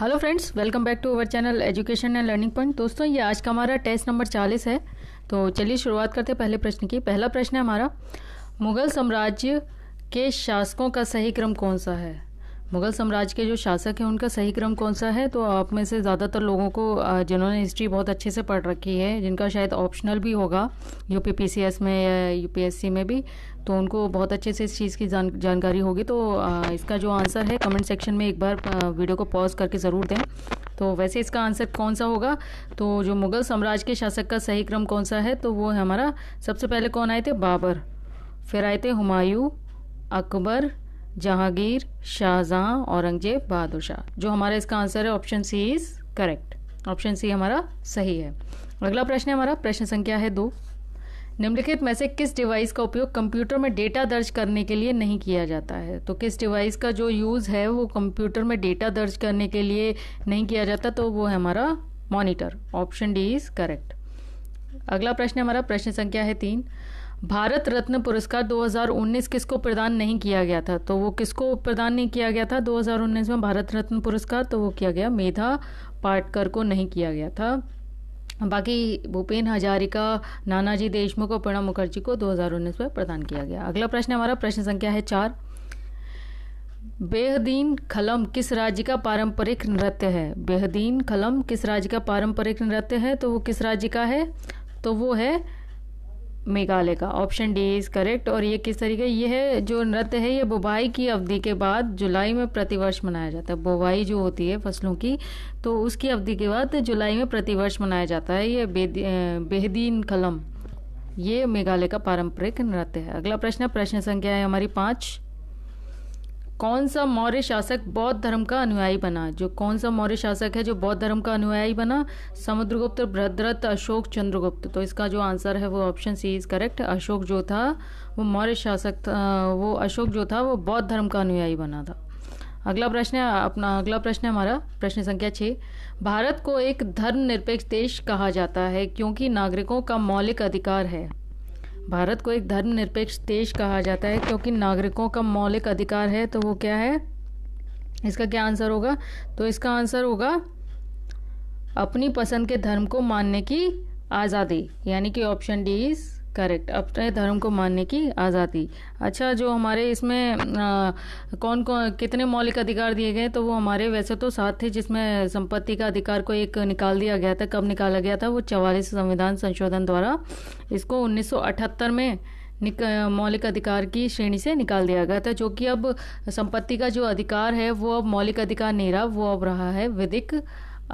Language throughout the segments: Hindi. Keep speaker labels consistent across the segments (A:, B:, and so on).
A: hello friends welcome back to our channel education and learning point दोस्तों ये आज का हमारा टेस्ट नंबर चालीस है तो चलिए शुरुआत करते हैं पहले प्रश्न की पहला प्रश्न है हमारा मुगल साम्राज्य के शासकों का सही क्रम कौन सा है मुगल साम्राज्य के जो शासक हैं उनका सही क्रम कौन सा है तो आप में से ज़्यादातर लोगों को जिन्होंने हिस्ट्री बहुत अच्छे से पढ़ रखी है जिनका शायद ऑप्शनल भी होगा यू पी में या यू में भी तो उनको बहुत अच्छे से इस चीज़ की जान जानकारी होगी तो इसका जो आंसर है कमेंट सेक्शन में एक बार वीडियो को पॉज करके ज़रूर दें तो वैसे इसका आंसर कौन सा होगा तो जो मुगल साम्राज्य के शासक का सही क्रम कौन सा है तो वो है हमारा सबसे पहले कौन आए थे बाबर फिर आए थे हुमायूं अकबर जहांगीर शाहजहां औरंगजेब बहादुर शाह जो हमारा इसका आंसर है option C is correct option C हमारा सही है अगला प्रश्न है हमारा प्रश्न संख्या है दो निम्नलिखित में से किस डिवाइस का उपयोग कंप्यूटर में डेटा दर्ज करने के लिए नहीं किया जाता है तो किस डिवाइस का जो यूज़ है वो कंप्यूटर में डेटा दर्ज करने के लिए नहीं किया जाता तो वो है हमारा monitor option D is correct अगला प्रश्न हमारा प्रश्न संख्या है तीन भारत रत्न पुरस्कार 2019 किसको प्रदान नहीं किया गया था तो वो किसको प्रदान नहीं किया गया था 2019 में भारत रत्न पुरस्कार तो वो किया गया मेधा पाटकर को नहीं किया गया था बाकी भूपेन हजारिका नानाजी देशमुख और प्रणब मुखर्जी को 2019 में प्रदान किया गया अगला प्रश्न हमारा प्रश्न संख्या है चार बेहदीन खलम किस राज्य का पारंपरिक नृत्य है बेहदीन खलम किस राज्य का पारंपरिक नृत्य है तो वो किस राज्य का है तो वो है मेघालय का ऑप्शन डी इज करेक्ट और ये किस तरीके ये है जो नृत्य है ये बुबाई की अवधि के बाद जुलाई में प्रतिवर्ष मनाया जाता है बुबाई जो होती है फसलों की तो उसकी अवधि के बाद जुलाई में प्रतिवर्ष मनाया जाता है ये बेहदीन कलम ये मेघालय का पारंपरिक नृत्य है अगला प्रश्न प्रश्न संख्या है हमारी पाँच कौन सा मौर्य शासक बौद्ध धर्म का अनुयायी बना जो कौन सा मौर्य शासक है जो बौद्ध धर्म का अनुयायी बना समुद्रगुप्त भद्रत अशोक चंद्रगुप्त तो इसका जो आंसर है वो option C is correct Ashok जो था वो मौर्य शासक था वो अशोक जो था वो बौद्ध धर्म का अनुयायी बना था अगला प्रश्न है अपना अगला प्रश्न है हमारा प्रश्न संख्या छः भारत को एक धर्मनिरपेक्ष देश कहा जाता है क्योंकि नागरिकों का मौलिक अधिकार है भारत को एक धर्मनिरपेक्ष देश कहा जाता है क्योंकि नागरिकों का मौलिक अधिकार है तो वो क्या है इसका क्या आंसर होगा तो इसका आंसर होगा अपनी पसंद के धर्म को मानने की आज़ादी यानी कि ऑप्शन डी इज़ करेक्ट अपने धर्म को मानने की आज़ादी अच्छा जो हमारे इसमें आ, कौन कौन कितने मौलिक अधिकार दिए गए तो वो हमारे वैसे तो सात थे जिसमें संपत्ति का अधिकार को एक निकाल दिया गया था कब निकाला गया था वो चवालीस संविधान संशोधन द्वारा इसको 1978 में निक मौलिक अधिकार की श्रेणी से निकाल दिया गया था जो कि अब संपत्ति का जो अधिकार है वो अब मौलिक अधिकार नहीं रहा वो अब रहा है विधिक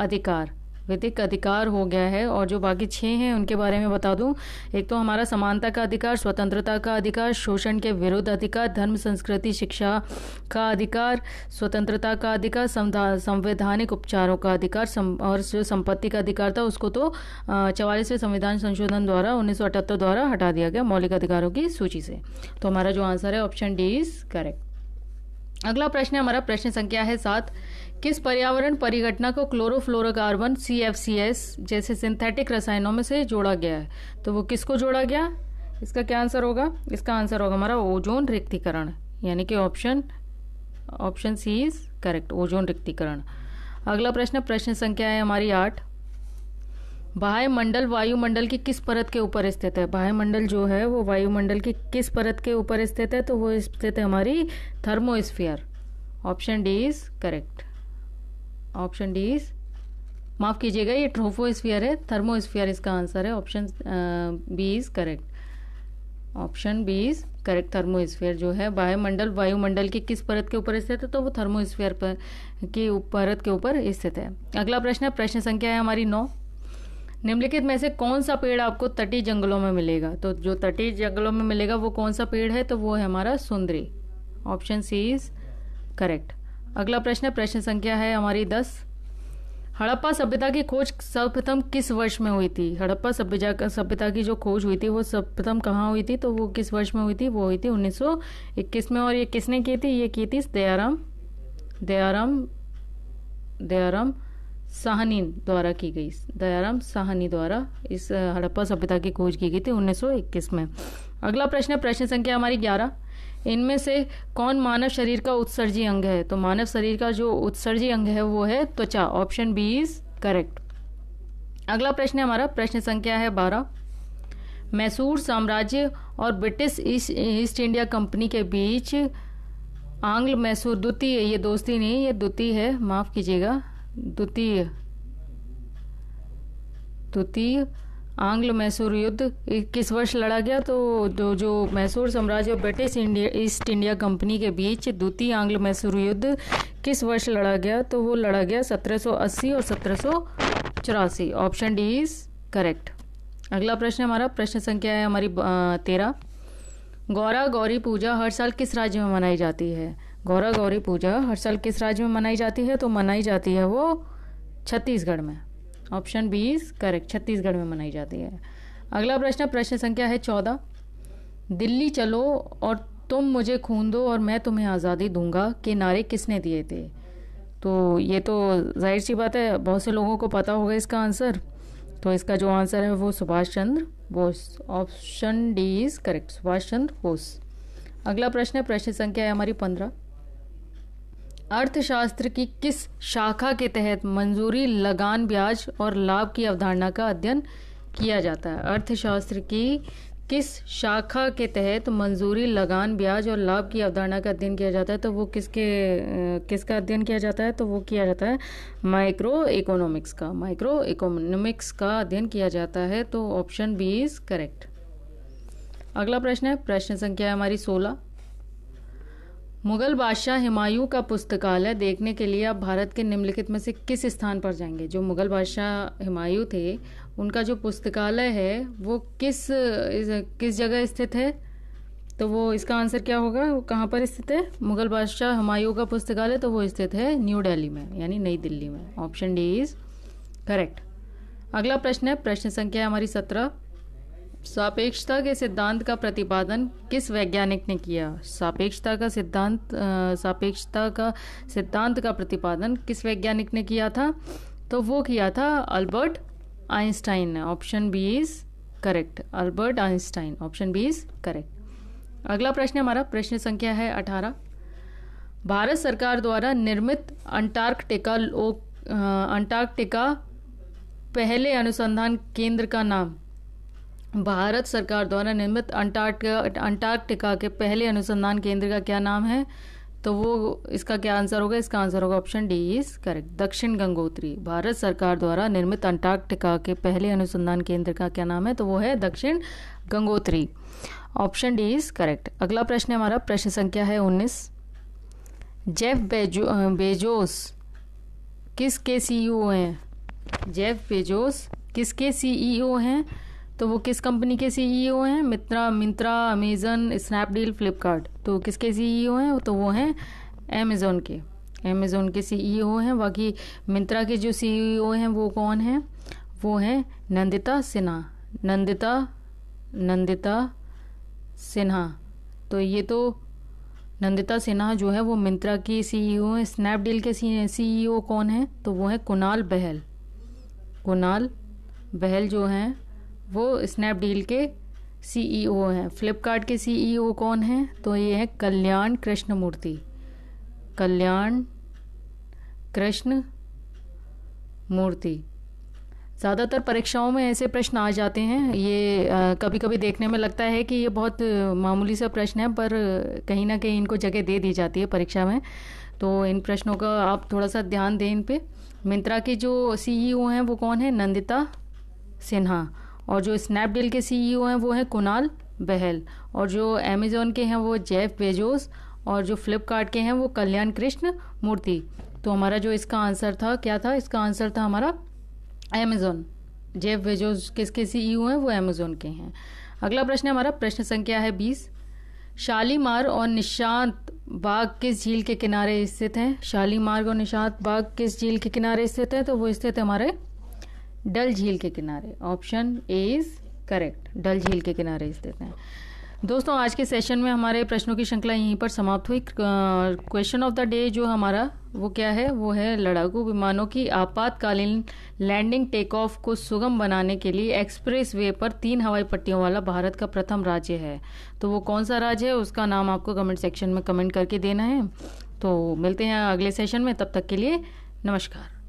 A: अधिकार वैदिक अधिकार हो गया है और जो बाकी छः हैं उनके बारे में बता दूं एक तो हमारा समानता का अधिकार स्वतंत्रता का अधिकार शोषण के विरुद्ध अधिकार धर्म संस्कृति शिक्षा का अधिकार स्वतंत्रता का अधिकार संवैधानिक उपचारों का अधिकार सम, और जो संपत्ति का अधिकार था उसको तो चवालीसवें संविधान संशोधन द्वारा उन्नीस द्वारा हटा दिया गया मौलिक अधिकारों की सूची से तो हमारा जो आंसर है ऑप्शन डी इज करेक्ट अगला प्रश्न हमारा प्रश्न संख्या है सात किस पर्यावरण परिघटना को chlorofluorocarbon C F C S जैसे सिंथेटिक रसायनों में से जोड़ा गया है तो वो किसको जोड़ा गया इसका क्या आंसर होगा इसका आंसर होगा हमारा ओजोन रिक्तिकरण यानी कि option option C is correct ozone रिक्तिकरण अगला प्रश्न प्रश्न संख्या है हमारी आठ मंडल वायुमंडल की किस परत के ऊपर स्थित है बाह्यमंडल जो है वो वायुमंडल की किस परत के ऊपर स्थित है तो वो स्थित है हमारी thermosphere option D is correct option D is माफ़ कीजिएगा ये ट्रोफोस्फियर है थर्मोस्फियर इसका आंसर है option B is correct option B is correct thermosphere जो है वायुमंडल वायुमंडल की किस परत के ऊपर स्थित है तो वो थर्मोस्फियर पर की परत के ऊपर स्थित है अगला प्रश्न है प्रश्न संख्या है हमारी नौ निम्नलिखित में से कौन सा पेड़ आपको तटीय जंगलों में मिलेगा तो जो तटीय जंगलों में मिलेगा वो कौन सा पेड़ है तो वो है हमारा सुंदरी ऑप्शन सी इज करेक्ट अगला प्रश्न प्रश्न संख्या है हमारी दस हड़प्पा सभ्यता की खोज सर्वप्रथम किस वर्ष में हुई थी हड़प्पा सभ्यता सभ्यता की जो खोज हुई थी वो सर्वप्रथम कहाँ हुई थी तो वो किस वर्ष में हुई थी वो हुई थी 1921 में और ये किसने की थी ये की थी दयाराम दयाराम दयाराम साहनी द्वारा की गई दयाराम साहनी द्वारा इस हड़प्पा सभ्यता की खोज की गई थी 1921 में अगला प्रश्न प्रश्न संख्या हमारी ग्यारह इनमें से कौन मानव शरीर का उत्सर्जी अंग है तो मानव शरीर का जो उत्सर्जी अंग है वो है त्वचा ऑप्शन बी इज करेक्ट अगला प्रश्न हमारा प्रश्न संख्या है बारह मैसूर साम्राज्य और ब्रिटिश ईस्ट इंडिया कंपनी के बीच आंग्ल मैसूर द्वितीय ये दोस्ती नहीं ये द्वितीय है माफ कीजिएगा द्वितीय द्वितीय आंग्ल मैसूर युद्ध किस वर्ष लड़ा गया तो जो जो मैसूर साम्राज्य और British India East India company के बीच द्वितीय आंग्ल मैसूर युद्ध किस वर्ष लड़ा गया तो वो लड़ा गया 1780 और सत्रह ऑप्शन डी इज करेक्ट अगला प्रश्न हमारा प्रश्न संख्या है हमारी तेरह गौरा गौरी पूजा हर साल किस राज्य में मनाई जाती है गौरा गौरी पूजा हर साल किस राज्य में मनाई जाती है तो मनाई जाती है वो छत्तीसगढ़ में option B is correct Chhattisgarh में मनाई जाती है अगला प्रश्न प्रश्न संख्या है चौदह दिल्ली चलो और तुम मुझे खून दो और मैं तुम्हें आज़ादी दूंगा के नारे किसने दिए थे तो ये तो जाहिर सी बात है बहुत से लोगों को पता होगा इसका आंसर तो इसका जो आंसर है वो Subhash Chandra Bose option D is correct Subhash Chandra Bose अगला प्रश्न है प्रश्न संख्या है हमारी पंद्रह अर्थशास्त्र की किस शाखा के तहत मंजूरी लगान ब्याज और लाभ की अवधारणा का अध्ययन किया जाता है अर्थशास्त्र की किस शाखा के तहत मंजूरी लगान ब्याज और लाभ की अवधारणा का अध्ययन किया जाता है तो वो किसके किसका अध्ययन किया जाता है तो वो किया जाता है माइक्रो इकोनॉमिक्स का माइक्रो इकोनॉमिक्स का अध्ययन किया जाता है तो ऑप्शन बी इज़ करेक्ट अगला प्रश्न है प्रश्न संख्या है हमारी सोलह मुगल बादशाह हुमायूं का पुस्तकालय देखने के लिए आप भारत के निम्नलिखित में से किस स्थान पर जाएंगे जो मुगल बादशाह हुमायूं थे उनका जो पुस्तकालय है वो किस किस जगह स्थित है तो वो इसका आंसर क्या होगा वो कहाँ पर स्थित है मुगल बादशाह हुमायूं का पुस्तकालय तो वो स्थित है न्यू दिल्ली में यानी नई दिल्ली में ऑप्शन डी इज़ करेक्ट अगला प्रश्न है प्रश्न संख्या हमारी सत्रह सापेक्षता के सिद्धांत का प्रतिपादन किस वैज्ञानिक ने किया सापेक्षता का सिद्धांत सापेक्षता का सिद्धांत का प्रतिपादन किस वैज्ञानिक ने किया था तो वो किया था अल्बर्ट आइंस्टाइन ने option B is correct Albert Einstein option B is correct अगला प्रश्न हमारा प्रश्न संख्या है अठारह भारत सरकार द्वारा निर्मित अंटार्कटिका लोक अंटार्कटिका पहले अनुसंधान केंद्र का नाम भारत सरकार द्वारा निर्मित अंटार्कटिका अंटार्कटिका के पहले अनुसंधान केंद्र का क्या नाम है तो वो इसका क्या आंसर होगा इसका आंसर होगा ऑप्शन डी इज करेक्ट दक्षिण गंगोत्री भारत सरकार द्वारा निर्मित अंटार्कटिका के पहले अनुसंधान केंद्र का क्या नाम है तो वो है Dakshin Gangotri option D is correct अगला प्रश्न हमारा प्रश्न संख्या है उन्नीस जेफ बेजो बेजोस किसके सीईओ हैं जेफ बेजोस किसके सीईओ हैं तो वो किस कंपनी के सीईओ e हैं मित्रा मिंत्रा अमेजन स्नैपडील फ्लिपकार्ट तो किसके सीईओ e हैं तो वो हैं अमेज़ोन के अमेज़ोन के सीईओ e हैं बाकी मिंत्रा के जो सीईओ हैं वो कौन हैं वो हैं नंदिता सिन्हा नंदिता नंदिता सिन्हा तो ये तो नंदिता सिन्हा जो है वो मिंत्रा की सीईओ हैं स्नैपडील के सीईओ कौन हैं तो वो हैं कुणाल बहल कुणाल बहल जो हैं वो स्नैपडील के सीईओ e हैं फ्लिपकार्ट के सीईओ e कौन हैं तो ये है कल्याण कृष्णमूर्ति कल्याण कृष्ण मूर्ति ज़्यादातर परीक्षाओं में ऐसे प्रश्न आ जाते हैं ये आ, कभी कभी देखने में लगता है कि ये बहुत मामूली सा प्रश्न है पर कहीं ना कहीं इनको जगह दे दी जाती है परीक्षा में तो इन प्रश्नों का आप थोड़ा सा ध्यान दें इन पर मिंत्रा के जो सीईओ e हैं वो कौन है नंदिता सिन्हा और जो स्नैपडील के सीईओ e हैं वो हैं कुणाल बहल और जो अमेज़ोन के हैं वो जेफ बेजोस और जो फ्लिपकार्ट के हैं वो कल्याण कृष्ण मूर्ति तो हमारा जो इसका आंसर था क्या था इसका आंसर था हमारा अमेज़ोन जेफ बेजोस किसके सीईओ e हैं वो अमेज़ोन के हैं अगला प्रश्न हमारा प्रश्न संख्या है बीस शालीमार और निशांत बाग किस झील के किनारे स्थित हैं शालीमार्ग और निशांत बाग किस झील के किनारे स्थित हैं तो वो स्थित है हमारे डल झील के किनारे option A is correct Dal झील के किनारे इस देते हैं दोस्तों आज के सेशन में हमारे प्रश्नों की श्रृंखला यहीं पर समाप्त हुई क्वेश्चन ऑफ द डे जो हमारा वो क्या है वो है लड़ाकू विमानों की आपातकालीन लैंडिंग टेक ऑफ को सुगम बनाने के लिए एक्सप्रेस वे पर तीन हवाई पट्टियों वाला भारत का प्रथम राज्य है तो वो कौन सा राज्य है उसका नाम आपको कमेंट सेक्शन में कमेंट करके देना है तो मिलते हैं अगले सेशन में तब तक के लिए नमस्कार